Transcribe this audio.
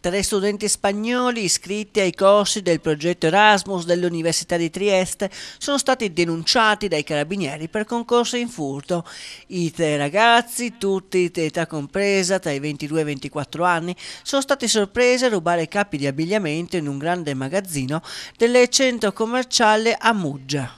Tre studenti spagnoli iscritti ai corsi del progetto Erasmus dell'Università di Trieste sono stati denunciati dai carabinieri per concorso in furto. I tre ragazzi, tutti di età compresa tra i 22 e i 24 anni, sono stati sorpresi a rubare capi di abbigliamento in un grande magazzino del centro commerciale a Muggia.